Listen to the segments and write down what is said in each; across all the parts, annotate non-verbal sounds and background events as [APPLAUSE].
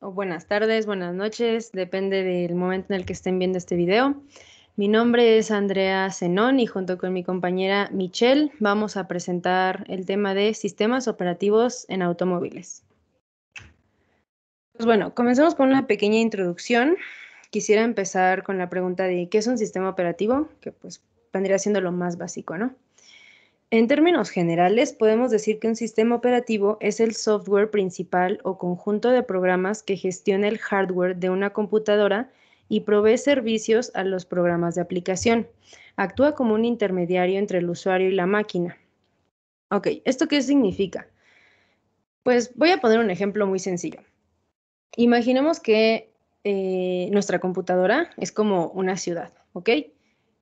o buenas tardes, buenas noches, depende del momento en el que estén viendo este video. Mi nombre es Andrea Zenón y junto con mi compañera Michelle vamos a presentar el tema de sistemas operativos en automóviles. Pues bueno, comencemos con una pequeña introducción. Quisiera empezar con la pregunta de qué es un sistema operativo, que pues vendría siendo lo más básico, ¿no? En términos generales, podemos decir que un sistema operativo es el software principal o conjunto de programas que gestiona el hardware de una computadora y provee servicios a los programas de aplicación. Actúa como un intermediario entre el usuario y la máquina. Ok, ¿esto qué significa? Pues voy a poner un ejemplo muy sencillo. Imaginemos que eh, nuestra computadora es como una ciudad, ¿ok?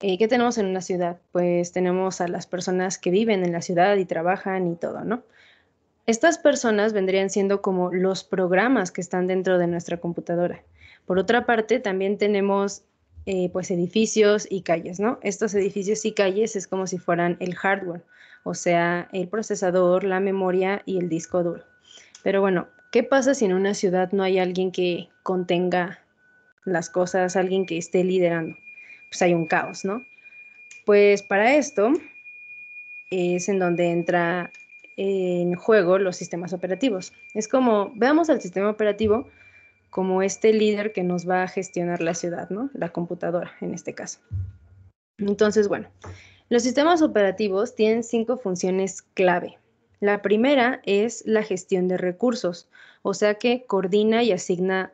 Eh, ¿Qué tenemos en una ciudad? Pues tenemos a las personas que viven en la ciudad y trabajan y todo, ¿no? Estas personas vendrían siendo como los programas que están dentro de nuestra computadora. Por otra parte, también tenemos eh, pues edificios y calles, ¿no? Estos edificios y calles es como si fueran el hardware, o sea, el procesador, la memoria y el disco duro. Pero bueno, ¿qué pasa si en una ciudad no hay alguien que contenga las cosas, alguien que esté liderando? pues hay un caos, ¿no? Pues para esto es en donde entra en juego los sistemas operativos. Es como, veamos al sistema operativo como este líder que nos va a gestionar la ciudad, ¿no? La computadora en este caso. Entonces, bueno, los sistemas operativos tienen cinco funciones clave. La primera es la gestión de recursos, o sea que coordina y asigna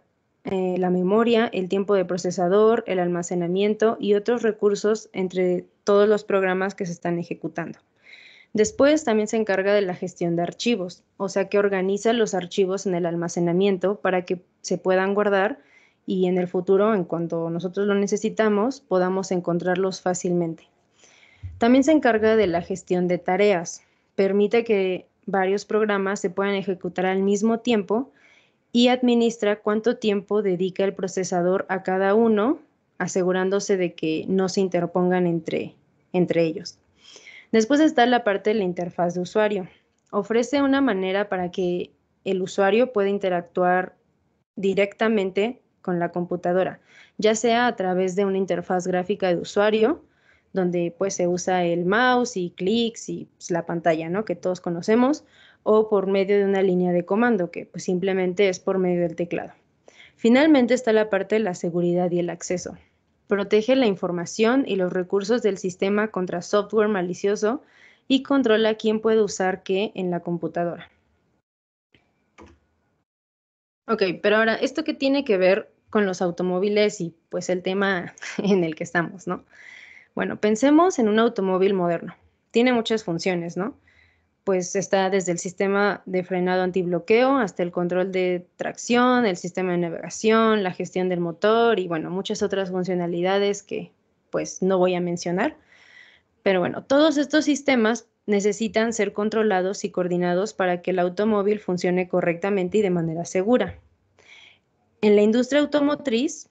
eh, la memoria, el tiempo de procesador, el almacenamiento y otros recursos entre todos los programas que se están ejecutando. Después también se encarga de la gestión de archivos, o sea que organiza los archivos en el almacenamiento para que se puedan guardar y en el futuro, en cuanto nosotros lo necesitamos, podamos encontrarlos fácilmente. También se encarga de la gestión de tareas, permite que varios programas se puedan ejecutar al mismo tiempo y administra cuánto tiempo dedica el procesador a cada uno, asegurándose de que no se interpongan entre, entre ellos. Después está la parte de la interfaz de usuario. Ofrece una manera para que el usuario pueda interactuar directamente con la computadora, ya sea a través de una interfaz gráfica de usuario, donde pues se usa el mouse y clics y pues, la pantalla, ¿no? Que todos conocemos, o por medio de una línea de comando, que pues, simplemente es por medio del teclado. Finalmente está la parte de la seguridad y el acceso. Protege la información y los recursos del sistema contra software malicioso y controla quién puede usar qué en la computadora. Ok, pero ahora, ¿esto qué tiene que ver con los automóviles y pues el tema [LAUGHS] en el que estamos, no? Bueno, pensemos en un automóvil moderno. Tiene muchas funciones, ¿no? pues está desde el sistema de frenado antibloqueo hasta el control de tracción, el sistema de navegación, la gestión del motor y bueno, muchas otras funcionalidades que pues no voy a mencionar. Pero bueno, todos estos sistemas necesitan ser controlados y coordinados para que el automóvil funcione correctamente y de manera segura. En la industria automotriz,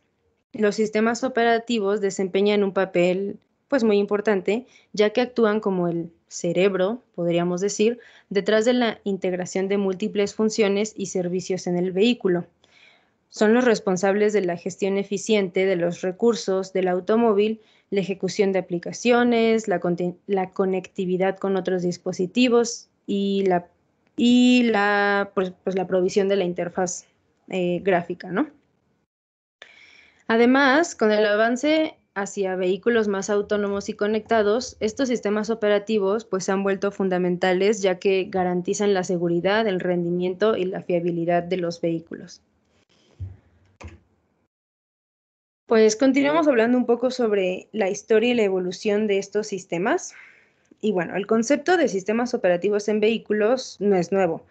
los sistemas operativos desempeñan un papel pues muy importante, ya que actúan como el cerebro, podríamos decir, detrás de la integración de múltiples funciones y servicios en el vehículo. Son los responsables de la gestión eficiente de los recursos del automóvil, la ejecución de aplicaciones, la, conectividad con otros dispositivos y la, pues, pues, provisión de la interfaz eh, gráfica. ¿no? Además, con el avance hacia vehículos más autónomos y conectados, estos sistemas operativos pues se han vuelto fundamentales ya que garantizan la seguridad, el rendimiento y la fiabilidad de los vehículos. Pues continuamos hablando un poco sobre la historia y la evolución de estos sistemas. Y bueno, el concepto de sistemas operativos en vehículos no es nuevo.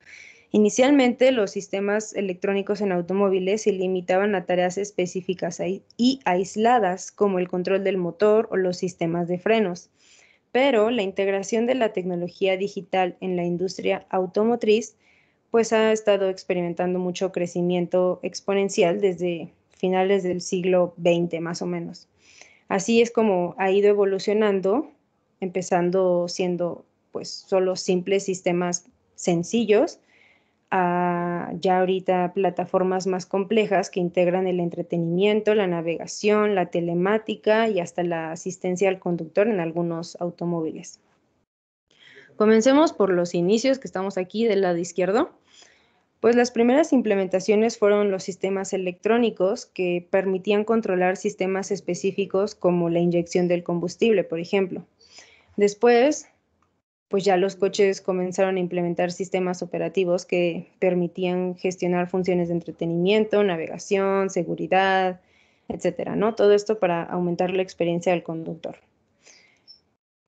Inicialmente, los sistemas electrónicos en automóviles se limitaban a tareas específicas y aisladas, como el control del motor o los sistemas de frenos. Pero la integración de la tecnología digital en la industria automotriz pues ha estado experimentando mucho crecimiento exponencial desde finales del siglo XX más o menos. Así es como ha ido evolucionando, empezando siendo pues solo simples sistemas sencillos ya ahorita plataformas más complejas que integran el entretenimiento, la navegación, la telemática y hasta la asistencia al conductor en algunos automóviles. Comencemos por los inicios que estamos aquí del lado izquierdo. Pues las primeras implementaciones fueron los sistemas electrónicos que permitían controlar sistemas específicos como la inyección del combustible, por ejemplo. Después, pues ya los coches comenzaron a implementar sistemas operativos que permitían gestionar funciones de entretenimiento, navegación, seguridad, etcétera, ¿no? Todo esto para aumentar la experiencia del conductor.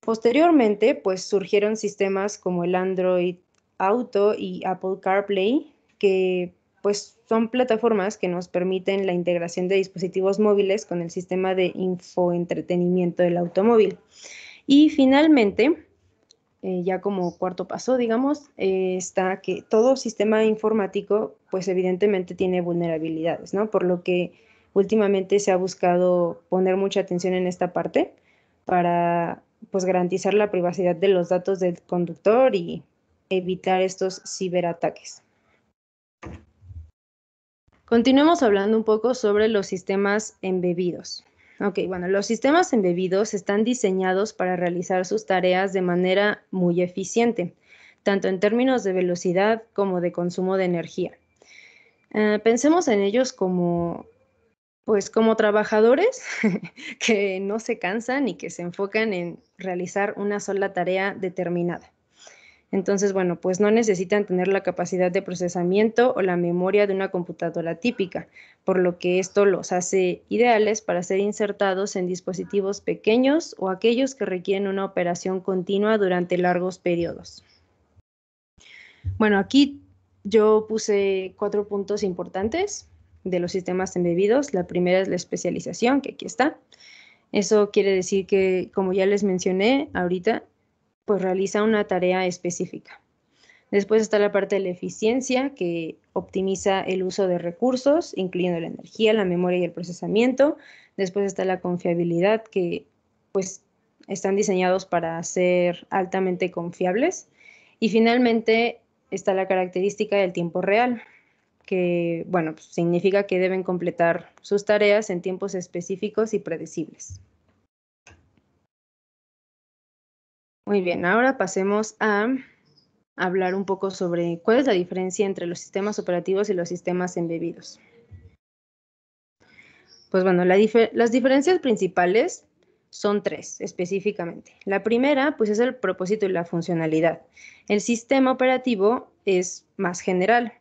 Posteriormente, pues surgieron sistemas como el Android Auto y Apple CarPlay, que pues son plataformas que nos permiten la integración de dispositivos móviles con el sistema de infoentretenimiento del automóvil. Y finalmente, eh, ya como cuarto paso, digamos, eh, está que todo sistema informático, pues evidentemente tiene vulnerabilidades, ¿no? Por lo que últimamente se ha buscado poner mucha atención en esta parte para, pues, garantizar la privacidad de los datos del conductor y evitar estos ciberataques. Continuemos hablando un poco sobre los sistemas embebidos. Ok, bueno, los sistemas embebidos están diseñados para realizar sus tareas de manera muy eficiente, tanto en términos de velocidad como de consumo de energía. Eh, pensemos en ellos como, pues, como trabajadores [LAUGHS] que no se cansan y que se enfocan en realizar una sola tarea determinada. Entonces, bueno, pues no necesitan tener la capacidad de procesamiento o la memoria de una computadora típica, por lo que esto los hace ideales para ser insertados en dispositivos pequeños o aquellos que requieren una operación continua durante largos periodos. Bueno, aquí yo puse cuatro puntos importantes de los sistemas embebidos. La primera es la especialización, que aquí está. Eso quiere decir que, como ya les mencioné ahorita, pues realiza una tarea específica. Después está la parte de la eficiencia, que optimiza el uso de recursos, incluyendo la energía, la memoria y el procesamiento. Después está la confiabilidad, que pues están diseñados para ser altamente confiables. Y finalmente está la característica del tiempo real, que bueno, pues, significa que deben completar sus tareas en tiempos específicos y predecibles. Muy bien, ahora pasemos a hablar un poco sobre cuál es la diferencia entre los sistemas operativos y los sistemas embebidos. Pues bueno, las diferencias principales son tres específicamente. La primera, pues es el propósito y la funcionalidad. El sistema operativo es más general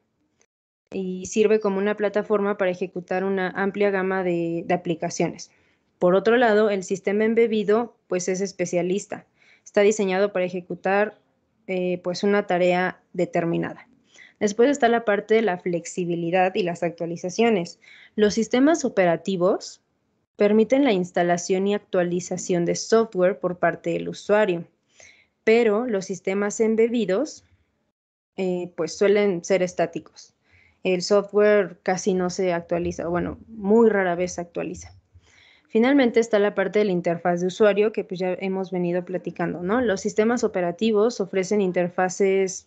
y sirve como una plataforma para ejecutar una amplia gama de, de aplicaciones. Por otro lado, el sistema embebido, pues es especialista está diseñado para ejecutar eh, pues una tarea determinada. Después está la parte de la flexibilidad y las actualizaciones. Los sistemas operativos permiten la instalación y actualización de software por parte del usuario, pero los sistemas embebidos eh, pues suelen ser estáticos. El software casi no se actualiza, bueno, muy rara vez se actualiza. Finalmente está la parte de la interfaz de usuario que pues, ya hemos venido platicando, ¿no? Los sistemas operativos ofrecen interfaces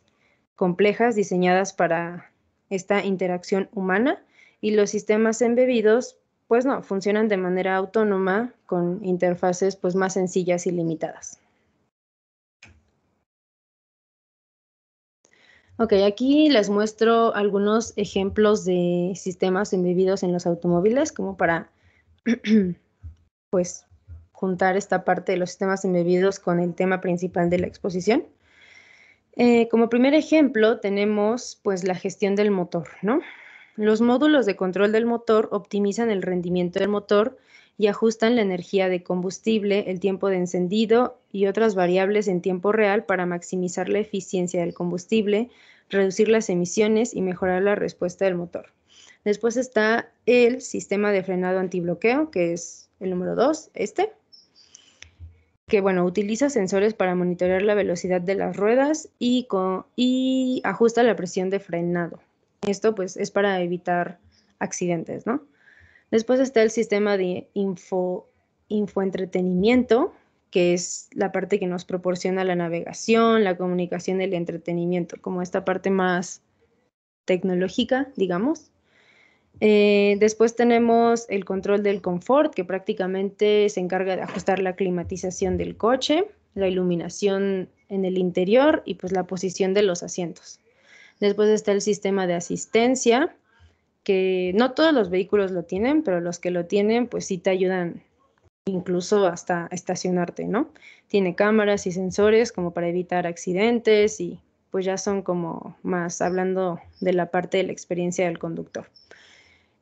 complejas diseñadas para esta interacción humana y los sistemas embebidos pues no, funcionan de manera autónoma con interfaces pues más sencillas y limitadas. aquí les muestro algunos ejemplos de sistemas embebidos en los automóviles como para [CLEARS THROAT] pues juntar esta parte de los sistemas embebidos con el tema principal de la exposición. Eh, como primer ejemplo tenemos pues la gestión del motor, ¿no? Los módulos de control del motor optimizan el rendimiento del motor y ajustan la energía de combustible, el tiempo de encendido y otras variables en tiempo real para maximizar la eficiencia del combustible, reducir las emisiones y mejorar la respuesta del motor. Después está el sistema de frenado antibloqueo, que es el número 2, este, que bueno, utiliza sensores para monitorear la velocidad de las ruedas y, y ajusta la presión de frenado. Esto pues es para evitar accidentes, ¿no? Después está el sistema de info, infoentretenimiento, que es la parte que nos proporciona la navegación, la comunicación, el entretenimiento, como esta parte más tecnológica, digamos. Eh, después tenemos el control del confort, que prácticamente se encarga de ajustar la climatización del coche, la iluminación en el interior y pues la posición de los asientos. Después está el sistema de asistencia, que no todos los vehículos lo tienen, pero los que lo tienen pues sí te ayudan incluso hasta estacionarte, ¿no? Tiene cámaras y sensores como para evitar accidentes y pues ya son como más hablando de la parte de la experiencia del conductor.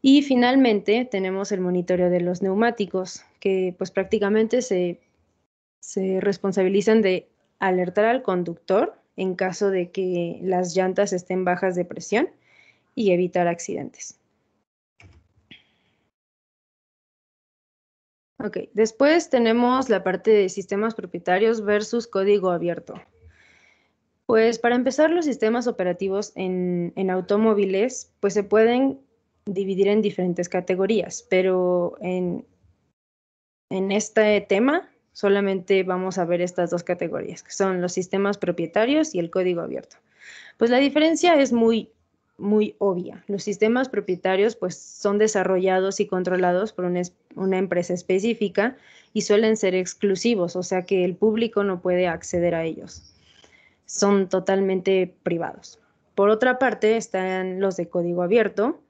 Y finalmente tenemos el monitoreo de los neumáticos, que pues prácticamente se, responsabilizan de alertar al conductor en caso de que las llantas estén bajas de presión y evitar accidentes. Ok, después tenemos la parte de sistemas propietarios versus código abierto. Pues para empezar, los sistemas operativos en, automóviles pues se pueden dividir en diferentes categorías, pero en, este tema solamente vamos a ver estas dos categorías, que son los sistemas propietarios y el código abierto. Pues la diferencia es muy, muy obvia. Los sistemas propietarios pues, son desarrollados y controlados por una empresa específica y suelen ser exclusivos, o sea que el público no puede acceder a ellos. Son totalmente privados. Por otra parte están los de código abierto,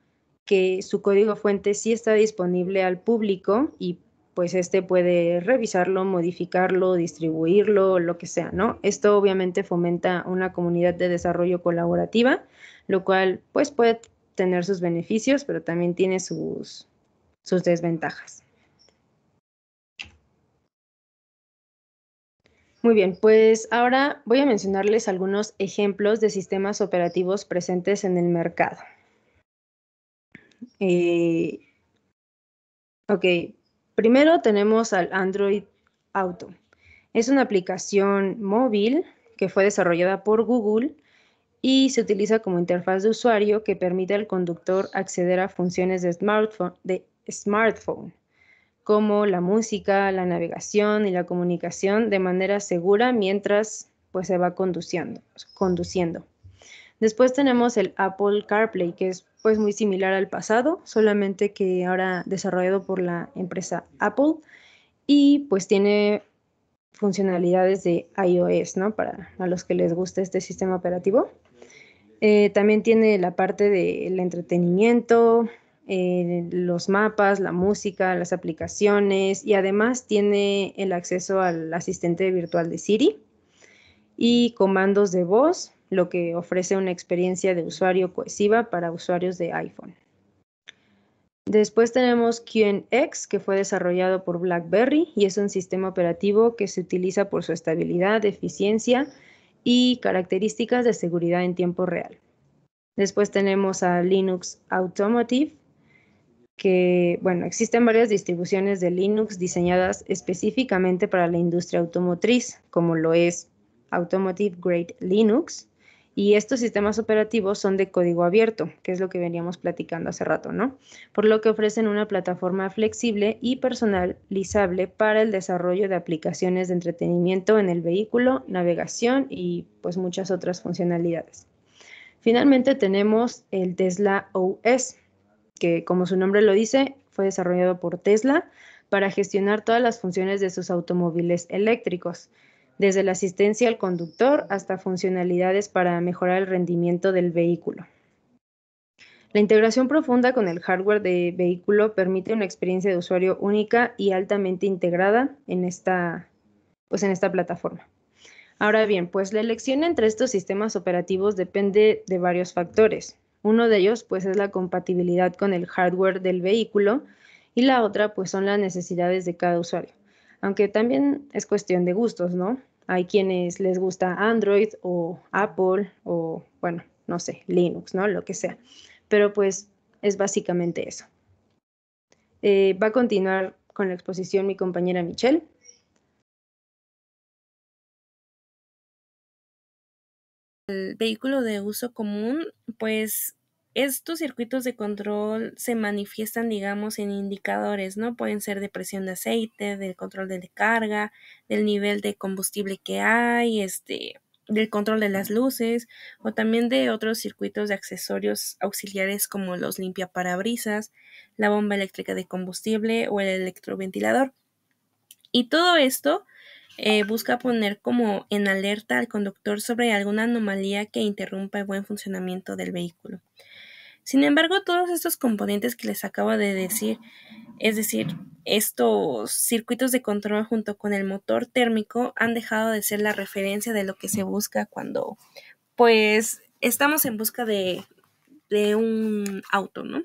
que su código fuente sí está disponible al público y pues este puede revisarlo, modificarlo, distribuirlo, lo que sea, ¿no? Esto obviamente fomenta una comunidad de desarrollo colaborativa, lo cual pues puede tener sus beneficios, pero también tiene sus, sus desventajas. Muy bien, pues ahora voy a mencionarles algunos ejemplos de sistemas operativos presentes en el mercado. Eh, ok, primero tenemos al Android Auto. Es una aplicación móvil que fue desarrollada por Google y se utiliza como interfaz de usuario que permite al conductor acceder a funciones de smartphone, de smartphone como la música, la navegación y la comunicación de manera segura mientras pues, se va conduciendo, conduciendo. Después tenemos el Apple CarPlay, que es pues muy similar al pasado, solamente que ahora desarrollado por la empresa Apple y pues tiene funcionalidades de iOS, ¿no? Para a los que les guste este sistema operativo. Eh, también tiene la parte del entretenimiento, eh, los mapas, la música, las aplicaciones y además tiene el acceso al asistente virtual de Siri y comandos de voz lo que ofrece una experiencia de usuario cohesiva para usuarios de iPhone. Después tenemos QNX, que fue desarrollado por BlackBerry y es un sistema operativo que se utiliza por su estabilidad, eficiencia y características de seguridad en tiempo real. Después tenemos a Linux Automotive, que, bueno, existen varias distribuciones de Linux diseñadas específicamente para la industria automotriz, como lo es Automotive Grade Linux, y estos sistemas operativos son de código abierto, que es lo que veníamos platicando hace rato, ¿no? Por lo que ofrecen una plataforma flexible y personalizable para el desarrollo de aplicaciones de entretenimiento en el vehículo, navegación y pues muchas otras funcionalidades. Finalmente tenemos el Tesla OS, que como su nombre lo dice, fue desarrollado por Tesla para gestionar todas las funciones de sus automóviles eléctricos desde la asistencia al conductor hasta funcionalidades para mejorar el rendimiento del vehículo. La integración profunda con el hardware de vehículo permite una experiencia de usuario única y altamente integrada en esta, pues en esta plataforma. Ahora bien, pues la elección entre estos sistemas operativos depende de varios factores. Uno de ellos pues es la compatibilidad con el hardware del vehículo y la otra pues son las necesidades de cada usuario aunque también es cuestión de gustos, ¿no? Hay quienes les gusta Android o Apple o, bueno, no sé, Linux, ¿no? Lo que sea. Pero pues es básicamente eso. Eh, va a continuar con la exposición mi compañera Michelle. El vehículo de uso común, pues estos circuitos de control se manifiestan, digamos, en indicadores, ¿no? Pueden ser de presión de aceite, del control de carga, del nivel de combustible que hay, este, del control de las luces o también de otros circuitos de accesorios auxiliares como los limpiaparabrisas, la bomba eléctrica de combustible o el electroventilador. Y todo esto eh, busca poner como en alerta al conductor sobre alguna anomalía que interrumpa el buen funcionamiento del vehículo. Sin embargo, todos estos componentes que les acabo de decir, es decir, estos circuitos de control junto con el motor térmico han dejado de ser la referencia de lo que se busca cuando pues estamos en busca de, un auto, ¿no?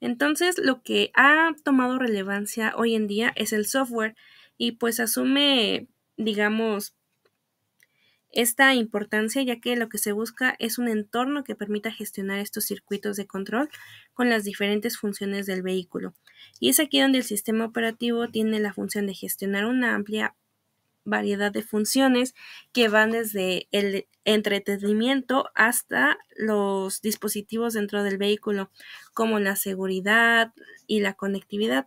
Entonces, lo que ha tomado relevancia hoy en día es el software y pues asume, digamos, esta importancia ya que lo que se busca es un entorno que permita gestionar estos circuitos de control con las diferentes funciones del vehículo. Y es aquí donde el sistema operativo tiene la función de gestionar una amplia variedad de funciones que van desde el entretenimiento hasta los dispositivos dentro del vehículo, como la seguridad y la conectividad.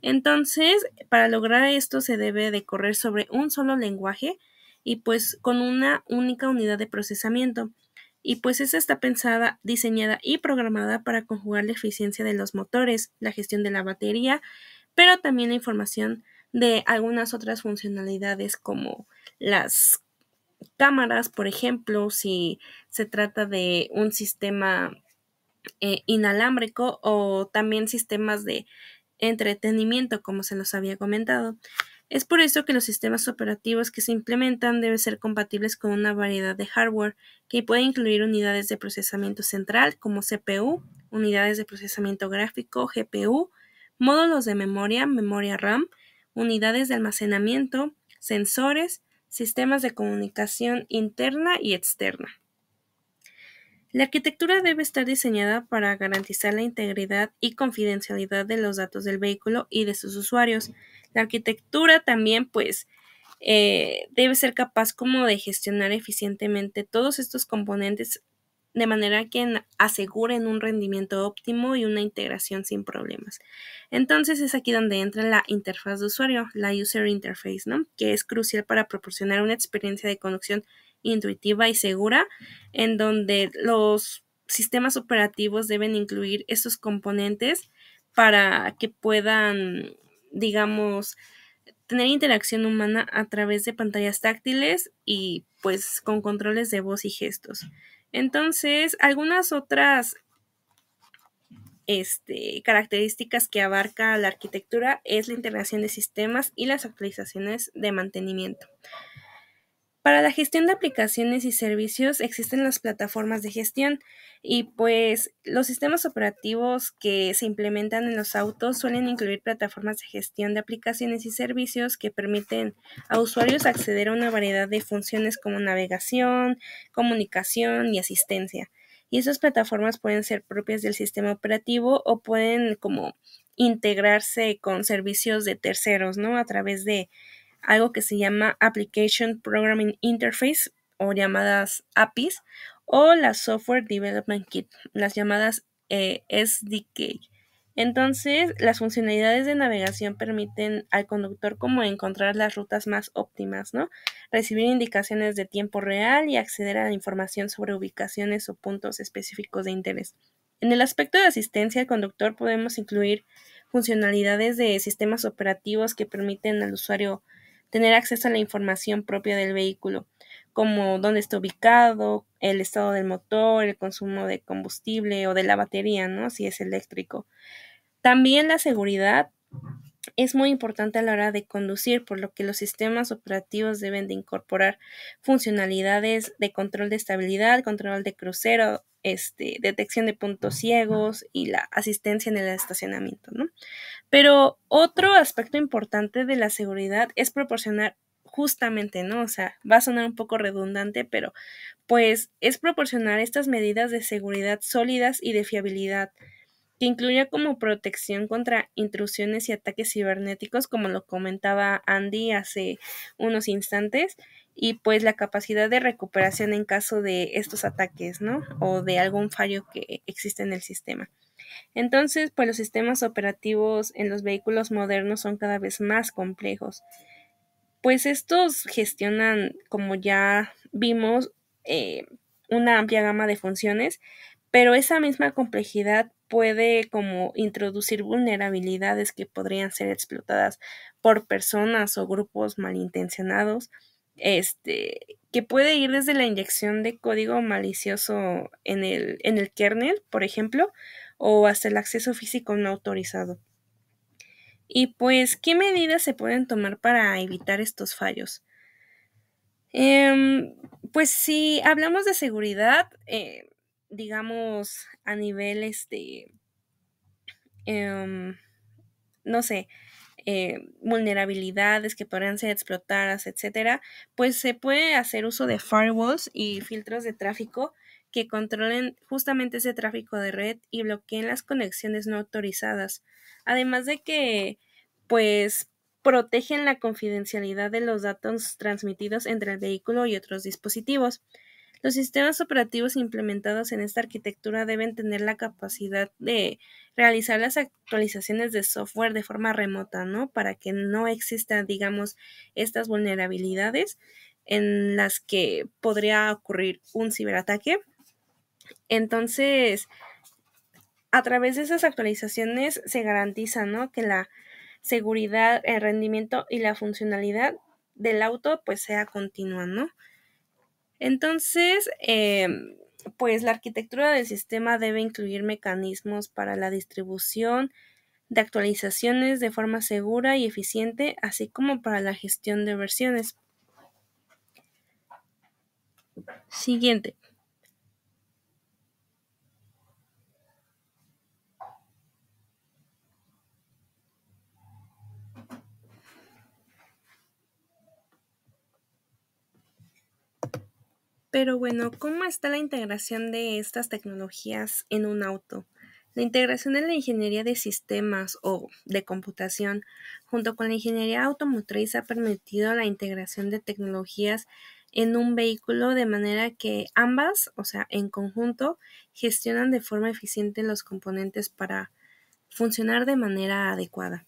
Entonces, para lograr esto se debe de correr sobre un solo lenguaje y pues con una única unidad de procesamiento. Y pues esa está pensada, diseñada y programada para conjugar la eficiencia de los motores, la gestión de la batería, pero también la información de algunas otras funcionalidades como las cámaras, por ejemplo, si se trata de un sistema eh, inalámbrico o también sistemas de entretenimiento, como se los había comentado. Es por eso que los sistemas operativos que se implementan deben ser compatibles con una variedad de hardware que puede incluir unidades de procesamiento central como CPU, unidades de procesamiento gráfico, GPU, módulos de memoria, memoria RAM, unidades de almacenamiento, sensores, sistemas de comunicación interna y externa. La arquitectura debe estar diseñada para garantizar la integridad y confidencialidad de los datos del vehículo y de sus usuarios, la arquitectura también, pues, eh, debe ser capaz como de gestionar eficientemente todos estos componentes de manera que aseguren un rendimiento óptimo y una integración sin problemas. Entonces es aquí donde entra la interfaz de usuario, la user interface, ¿no? Que es crucial para proporcionar una experiencia de conducción intuitiva y segura en donde los sistemas operativos deben incluir estos componentes para que puedan digamos, tener interacción humana a través de pantallas táctiles y pues con controles de voz y gestos. Entonces, algunas otras este, características que abarca la arquitectura es la integración de sistemas y las actualizaciones de mantenimiento. Para la gestión de aplicaciones y servicios existen las plataformas de gestión y pues los sistemas operativos que se implementan en los autos suelen incluir plataformas de gestión de aplicaciones y servicios que permiten a usuarios acceder a una variedad de funciones como navegación, comunicación y asistencia. Y esas plataformas pueden ser propias del sistema operativo o pueden como integrarse con servicios de terceros, ¿no? A través de algo que se llama Application Programming Interface o llamadas APIs o la Software Development Kit, las llamadas eh, SDK. Entonces, las funcionalidades de navegación permiten al conductor como encontrar las rutas más óptimas, ¿no? Recibir indicaciones de tiempo real y acceder a la información sobre ubicaciones o puntos específicos de interés. En el aspecto de asistencia al conductor podemos incluir funcionalidades de sistemas operativos que permiten al usuario tener acceso a la información propia del vehículo, como dónde está ubicado, el estado del motor, el consumo de combustible o de la batería, ¿no? Si es eléctrico. También la seguridad es muy importante a la hora de conducir, por lo que los sistemas operativos deben de incorporar funcionalidades de control de estabilidad, control de crucero, este, detección de puntos ciegos y la asistencia en el estacionamiento, ¿no? Pero otro aspecto importante de la seguridad es proporcionar justamente, ¿no? O sea, va a sonar un poco redundante, pero pues es proporcionar estas medidas de seguridad sólidas y de fiabilidad, que incluya como protección contra intrusiones y ataques cibernéticos, como lo comentaba Andy hace unos instantes, y pues la capacidad de recuperación en caso de estos ataques, ¿no? O de algún fallo que existe en el sistema. Entonces, pues los sistemas operativos en los vehículos modernos son cada vez más complejos. Pues estos gestionan, como ya vimos, eh, una amplia gama de funciones, pero esa misma complejidad puede como introducir vulnerabilidades que podrían ser explotadas por personas o grupos malintencionados, este, que puede ir desde la inyección de código malicioso en el, en el kernel, por ejemplo, o hasta el acceso físico no autorizado. Y pues, ¿qué medidas se pueden tomar para evitar estos fallos? Em, pues si hablamos de seguridad, eh, digamos a niveles de, em, no sé, eh, vulnerabilidades que podrían ser explotadas, etcétera, pues se puede hacer uso de firewalls y filtros de tráfico que controlen justamente ese tráfico de red y bloqueen las conexiones no autorizadas. Además de que, pues, protegen la confidencialidad de los datos transmitidos entre el vehículo y otros dispositivos. Los sistemas operativos implementados en esta arquitectura deben tener la capacidad de realizar las actualizaciones de software de forma remota, ¿no? Para que no existan, digamos, estas vulnerabilidades en las que podría ocurrir un ciberataque. Entonces, a través de esas actualizaciones se garantiza que la seguridad, el rendimiento y la funcionalidad del auto pues sea continua, ¿no? Entonces, eh, pues la arquitectura del sistema debe incluir mecanismos para la distribución de actualizaciones de forma segura y eficiente, así como para la gestión de versiones. Siguiente. Pero bueno, ¿cómo está la integración de estas tecnologías en un auto? La integración de la ingeniería de sistemas o de computación junto con la ingeniería automotriz ha permitido la integración de tecnologías en un vehículo de manera que ambas, o sea, en conjunto, gestionan de forma eficiente los componentes para funcionar de manera adecuada.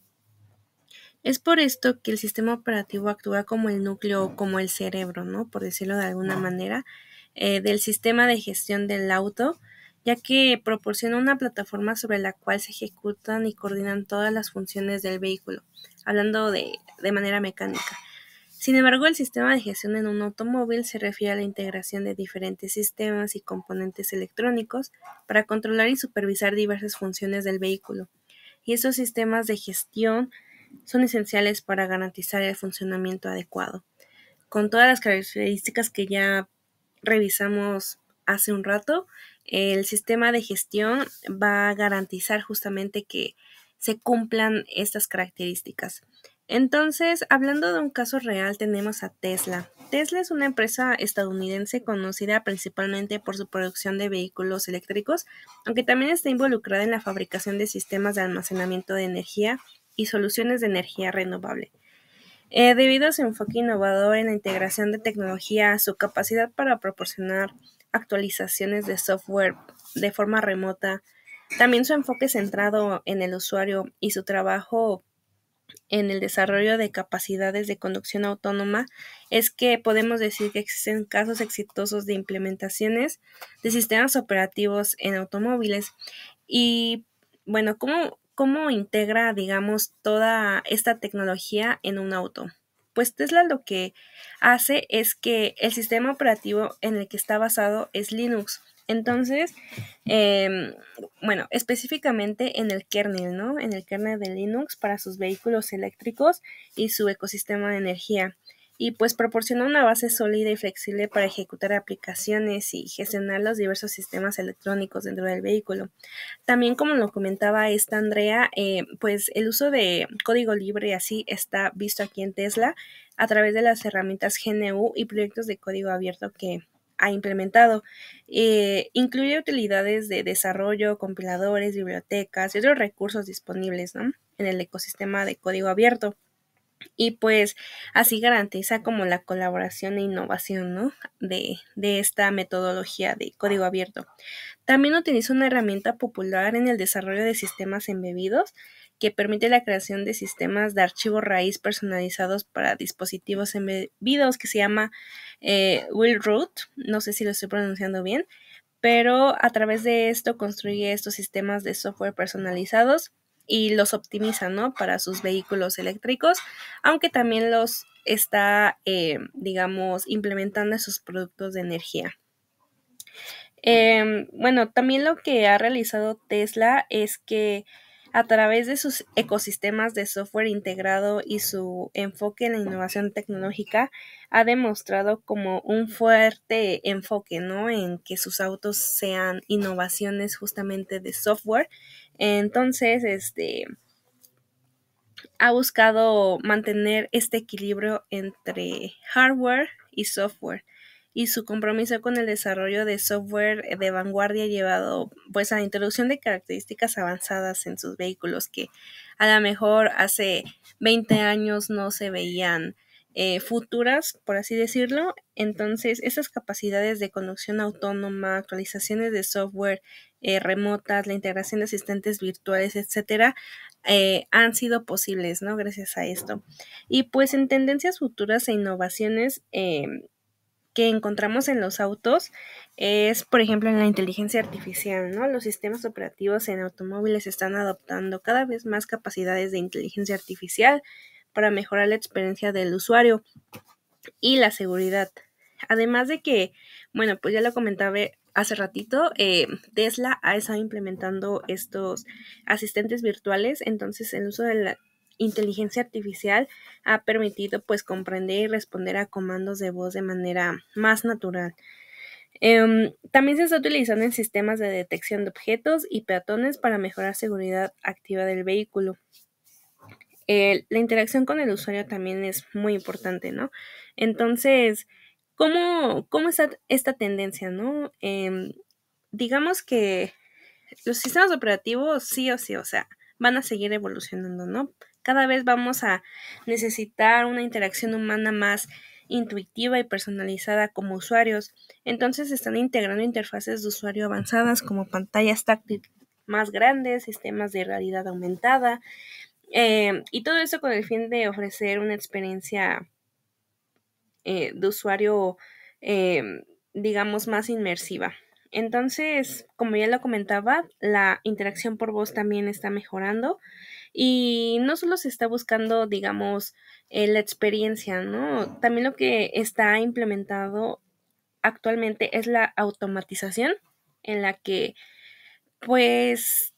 Es por esto que el sistema operativo actúa como el núcleo o como el cerebro, ¿no? Por decirlo de alguna manera, eh, del sistema de gestión del auto, ya que proporciona una plataforma sobre la cual se ejecutan y coordinan todas las funciones del vehículo, hablando de, manera mecánica. Sin embargo, el sistema de gestión en un automóvil se refiere a la integración de diferentes sistemas y componentes electrónicos para controlar y supervisar diversas funciones del vehículo. Y esos sistemas de gestión son esenciales para garantizar el funcionamiento adecuado. Con todas las características que ya revisamos hace un rato, el sistema de gestión va a garantizar justamente que se cumplan estas características. Entonces, hablando de un caso real, tenemos a Tesla. Tesla es una empresa estadounidense conocida principalmente por su producción de vehículos eléctricos, aunque también está involucrada en la fabricación de sistemas de almacenamiento de energía y soluciones de energía renovable. Eh, debido a su enfoque innovador en la integración de tecnología, su capacidad para proporcionar actualizaciones de software de forma remota, también su enfoque centrado en el usuario y su trabajo en el desarrollo de capacidades de conducción autónoma es que podemos decir que existen casos exitosos de implementaciones de sistemas operativos en automóviles. Y bueno, ¿cómo ¿cómo integra, digamos, toda esta tecnología en un auto? Pues Tesla lo que hace es que el sistema operativo en el que está basado es Linux. Entonces, em, bueno, específicamente en el kernel, ¿no? En el kernel de Linux para sus vehículos eléctricos y su ecosistema de energía y pues proporciona una base sólida y flexible para ejecutar aplicaciones y gestionar los diversos sistemas electrónicos dentro del vehículo. También como lo comentaba esta Andrea, eh, pues el uso de código libre así está visto aquí en Tesla a través de las herramientas GNU y proyectos de código abierto que ha implementado. Eh, incluye utilidades de desarrollo, compiladores, bibliotecas y otros recursos disponibles en el ecosistema de código abierto y pues así garantiza como la colaboración e innovación de, esta metodología de código abierto. También utiliza una herramienta popular en el desarrollo de sistemas embebidos que permite la creación de sistemas de archivo raíz personalizados para dispositivos embebidos que se llama eh, Willroot, no sé si lo estoy pronunciando bien, pero a través de esto construye estos sistemas de software personalizados y los optimizan, ¿no? Para sus vehículos eléctricos, aunque también los está, eh, digamos, implementando en sus productos de energía. Em, bueno, también lo que ha realizado Tesla es que a través de sus ecosistemas de software integrado y su enfoque en la innovación tecnológica, ha demostrado como un fuerte enfoque, ¿no? En que sus autos sean innovaciones justamente de software. Entonces, este ha buscado mantener este equilibrio entre hardware y software y su compromiso con el desarrollo de software de vanguardia ha llevado pues a la introducción de características avanzadas en sus vehículos que a lo mejor hace 20 años no se veían eh, futuras, por así decirlo. Entonces, esas capacidades de conducción autónoma, actualizaciones de software eh, remotas, la integración de asistentes virtuales, etcétera, eh, han sido posibles, ¿no? Gracias a esto. Y pues en tendencias futuras e innovaciones, em, que encontramos en los autos es, por ejemplo, en la inteligencia artificial, ¿no? Los sistemas operativos en automóviles están adoptando cada vez más capacidades de inteligencia artificial para mejorar la experiencia del usuario y la seguridad. Además de que, bueno, pues ya lo comentaba hace ratito, eh, Tesla ha estado implementando estos asistentes virtuales, entonces el uso de la inteligencia artificial ha permitido pues comprender y responder a comandos de voz de manera más natural. Em, también se está utilizando en sistemas de detección de objetos y peatones para mejorar seguridad activa del vehículo. la interacción con el usuario también es muy importante, ¿no? Entonces, ¿cómo, cómo está esta tendencia, no? Em, digamos que los sistemas operativos sí o sí, o sea, van a seguir evolucionando, ¿no? Cada vez vamos a necesitar una interacción humana más intuitiva y personalizada como usuarios. Entonces están integrando interfaces de usuario avanzadas como pantallas táctiles más grandes, sistemas de realidad aumentada, eh, y todo eso con el fin de ofrecer una experiencia eh, de usuario, eh, digamos, más inmersiva. Entonces, como ya lo comentaba, la interacción por voz también está mejorando. Y no solo se está buscando, digamos, eh, la experiencia, ¿no? También lo que está implementado actualmente es la automatización en la que, pues,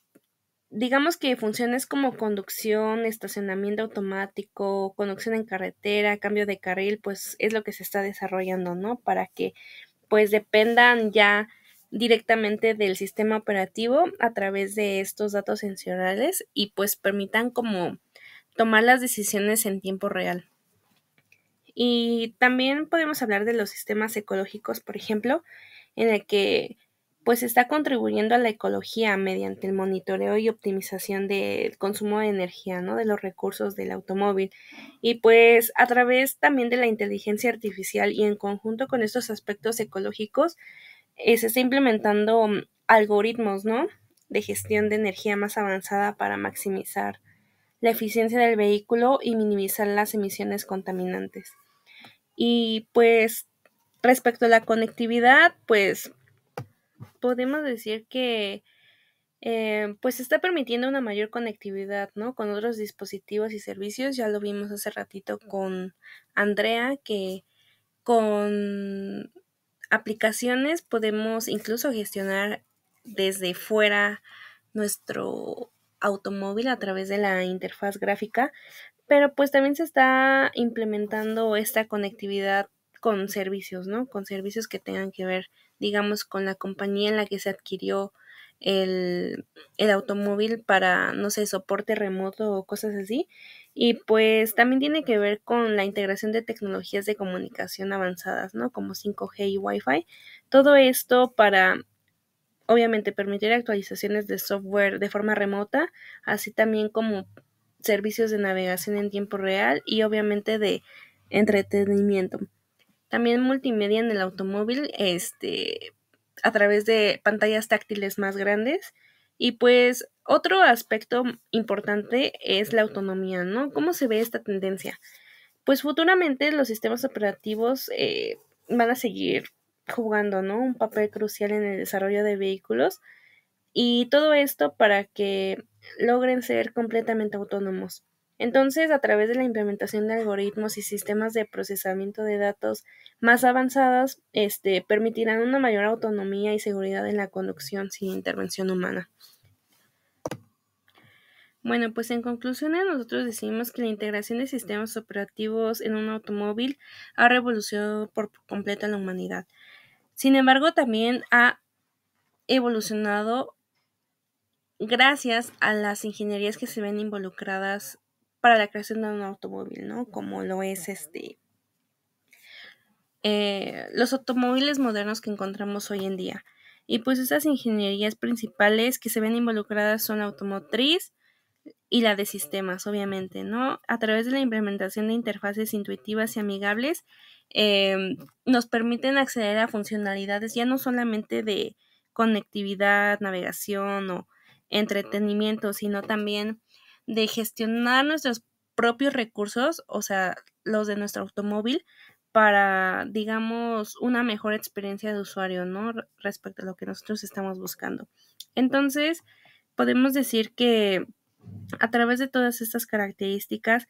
digamos que funciones como conducción, estacionamiento automático, conducción en carretera, cambio de carril, pues es lo que se está desarrollando, ¿no? Para que pues dependan ya directamente del sistema operativo a través de estos datos sensoriales y pues permitan como tomar las decisiones en tiempo real. Y también podemos hablar de los sistemas ecológicos, por ejemplo, en el que pues está contribuyendo a la ecología mediante el monitoreo y optimización del consumo de energía, ¿no? De los recursos del automóvil. Y pues a través también de la inteligencia artificial y en conjunto con estos aspectos ecológicos, eh, se está implementando mm, algoritmos, ¿no? De gestión de energía más avanzada para maximizar la eficiencia del vehículo y minimizar las emisiones contaminantes. Y pues respecto a la conectividad, pues podemos decir que eh, pues está permitiendo una mayor conectividad, ¿no? Con otros dispositivos y servicios. Ya lo vimos hace ratito con Andrea, que con aplicaciones podemos incluso gestionar desde fuera nuestro automóvil a través de la interfaz gráfica, pero pues también se está implementando esta conectividad con servicios, ¿no? Con servicios que tengan que ver, digamos, con la compañía en la que se adquirió el, automóvil para, no sé, soporte remoto o cosas así. Y pues también tiene que ver con la integración de tecnologías de comunicación avanzadas, ¿no? Como 5G y Wi-Fi. Todo esto para, obviamente, permitir actualizaciones de software de forma remota, así también como servicios de navegación en tiempo real y obviamente de entretenimiento. También multimedia en el automóvil, este, a través de pantallas táctiles más grandes y pues otro aspecto importante es la autonomía, ¿no? ¿Cómo se ve esta tendencia? Pues futuramente los sistemas operativos eh, van a seguir jugando, ¿no? Un papel crucial en el desarrollo de vehículos y todo esto para que logren ser completamente autónomos. Entonces, a través de la implementación de algoritmos y sistemas de procesamiento de datos más avanzados, este, permitirán una mayor autonomía y seguridad en la conducción sin intervención humana. Bueno, pues en conclusión, nosotros decimos que la integración de sistemas operativos en un automóvil ha revolucionado por completo a la humanidad. Sin embargo, también ha evolucionado gracias a las ingenierías que se ven involucradas para la creación de un automóvil, ¿no? Como lo es este. Eh, los automóviles modernos que encontramos hoy en día. Y pues esas ingenierías principales que se ven involucradas son la automotriz y la de sistemas, obviamente, ¿no? A través de la implementación de interfaces intuitivas y amigables, em, nos permiten acceder a funcionalidades ya no solamente de conectividad, navegación o entretenimiento, sino también de gestionar nuestros propios recursos, o sea, los de nuestro automóvil, para, digamos, una mejor experiencia de usuario, ¿no? Respecto a lo que nosotros estamos buscando. Entonces, podemos decir que a través de todas estas características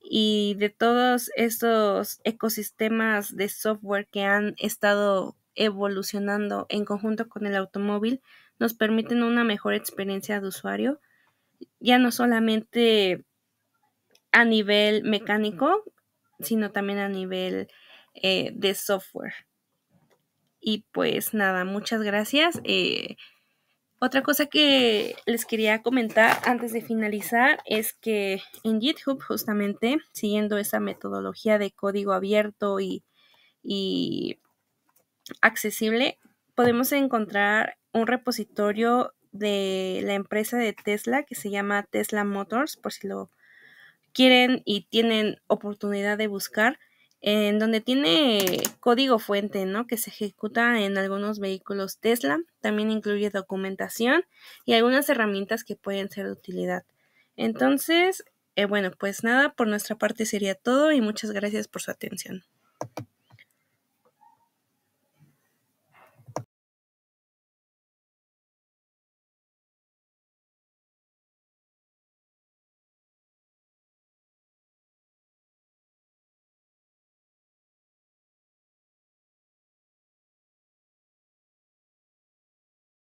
y de todos estos ecosistemas de software que han estado evolucionando en conjunto con el automóvil, nos permiten una mejor experiencia de usuario ya no solamente a nivel mecánico, sino también a nivel eh, de software. Y pues nada, muchas gracias. Eh, otra cosa que les quería comentar antes de finalizar es que en GitHub, justamente siguiendo esa metodología de código abierto y, y accesible, podemos encontrar un repositorio de la empresa de Tesla que se llama Tesla Motors, por si lo quieren y tienen oportunidad de buscar, en donde tiene código fuente, ¿no? Que se ejecuta en algunos vehículos Tesla, también incluye documentación y algunas herramientas que pueden ser de utilidad. Entonces, eh, bueno, pues nada, por nuestra parte sería todo y muchas gracias por su atención.